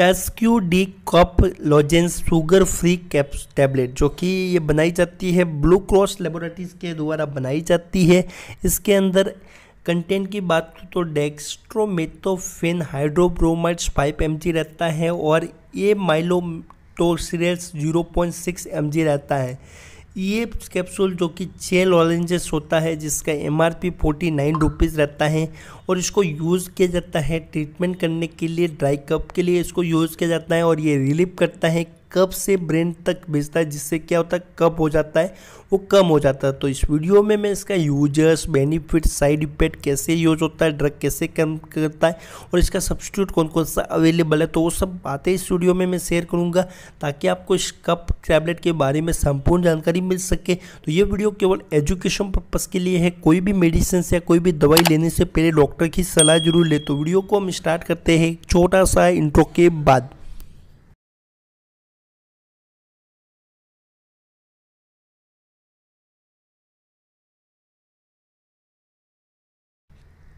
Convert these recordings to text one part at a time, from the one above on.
टस्क्यू D कॉप lozenges sugar free caps tablet जो कि ये बनाई जाती है ब्लू क्रॉस लेबोरेटरीज के द्वारा बनाई जाती है इसके अंदर कंटेंट की बात तो डेक्स्ट्रोमेथोफेन हाइड्रोब्रोमाइड फाइव एम रहता है और ये माइलोटोसरेट्स जीरो पॉइंट सिक्स एम रहता है ये कैप्सूल जो कि चेल ऑरेंजेस होता है जिसका M R P forty nine rupees रहता है और इसको यूज़ किया जाता है ट्रीटमेंट करने के लिए ड्राई कप के लिए इसको यूज़ किया जाता है और ये रिलीव करता है कप से ब्रेन तक भेजता है जिससे क्या होता है कप हो जाता है वो कम हो जाता है तो इस वीडियो में मैं इसका यूजर्स बेनिफिट साइड इफेक्ट कैसे यूज होता है ड्रग कैसे कम करता है और इसका सब्सिट्यूट कौन कौन सा अवेलेबल है तो वो सब बातें इस वीडियो में मैं शेयर करूँगा ताकि आपको इस कप टैबलेट के बारे में संपूर्ण जानकारी मिल सके तो ये वीडियो केवल एजुकेशन पर्पज़ के लिए है कोई भी मेडिसिन या कोई भी दवाई लेने से पहले डॉक्टर की सलाह जरूर ले तो वीडियो को हम स्टार्ट करते हैं छोटा सा इंट्रो के बाद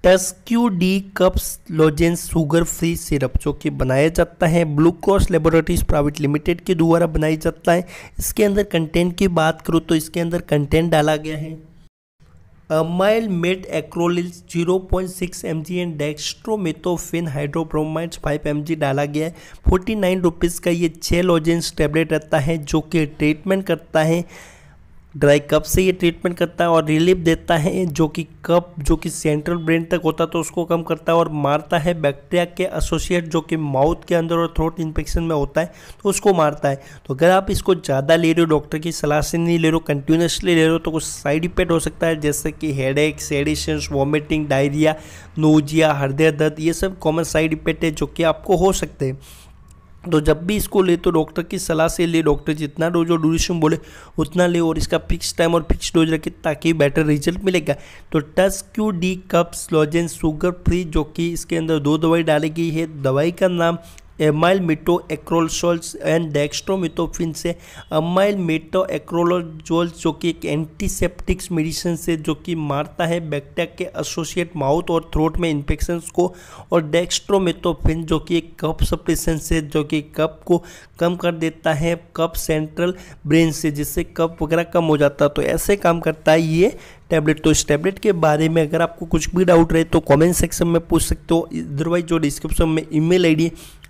टेस्क्यू डी कप्स लोजेंस शुगर फ्री सिरप जो कि बनाया जाता है blue cross laboratories private limited के द्वारा बनाया जाता है इसके अंदर कंटेंट की बात करूँ तो इसके अंदर कंटेंट डाला गया है amylmetacresol 0.6 point six M G and dextromethorphan hydrobromide five M डाला गया है फोर्टी नाइन रुपीज़ का ये छः लोजेंस टेबलेट रहता है जो कि ट्रीटमेंट करता है ड्राई कप से ये ट्रीटमेंट करता है और रिलीफ देता है जो कि कप जो कि सेंट्रल ब्रेन तक होता है तो उसको कम करता है और मारता है बैक्टीरिया के एसोसिएट जो कि माउथ के अंदर और थ्रोट इन्फेक्शन में होता है तो उसको मारता है तो अगर आप इसको ज़्यादा ले रहे हो डॉक्टर की सलाह से नहीं ले रहे हो कंटिन्यूसली ले रहे हो तो कुछ साइड इफेक्ट हो सकता है जैसे कि हेड एक सेडिशंस वॉमिटिंग डायरिया नोजिया हृदय दर्द ये सब कॉमन साइड इफेक्ट है जो कि आपको हो सकते हैं तो जब भी इसको ले तो डॉक्टर की सलाह से ले डॉक्टर जितना डोज और ड्यूरेशन बोले उतना ले और इसका फिक्स टाइम और फिक्स डोज रखे ताकि बेटर रिजल्ट मिलेगा तो Tusq D cough lozenges sugar free जो कि इसके अंदर दो दवाई डाली गई है दवाई का नाम एमाइल मिटो एक्रोलसोल्स एंड डेक्स्ट्रोमिथोफिन से अमाइल मिटो एक्रोलोजोल्स जो कि एक एंटीसेप्टिक्स मेडिसिन से जो कि मारता है बैक्टेरिया के एसोसिएट माउथ और थ्रोट में इन्फेक्शन को और डेक्स्ट्रोमिथोफिन जो कि एक कप सप्रेशन से जो कि कप को कम कर देता है कप सेंट्रल ब्रेन से जिससे कप वगैरह कम हो जाता है तो ऐसे काम करता है ये टैबलेट तो इस टैबलेट के बारे में अगर आपको कुछ भी डाउट रहे तो कमेंट सेक्शन में पूछ सकते हो अदरवाइज जो डिस्क्रिप्शन में ईमेल आईडी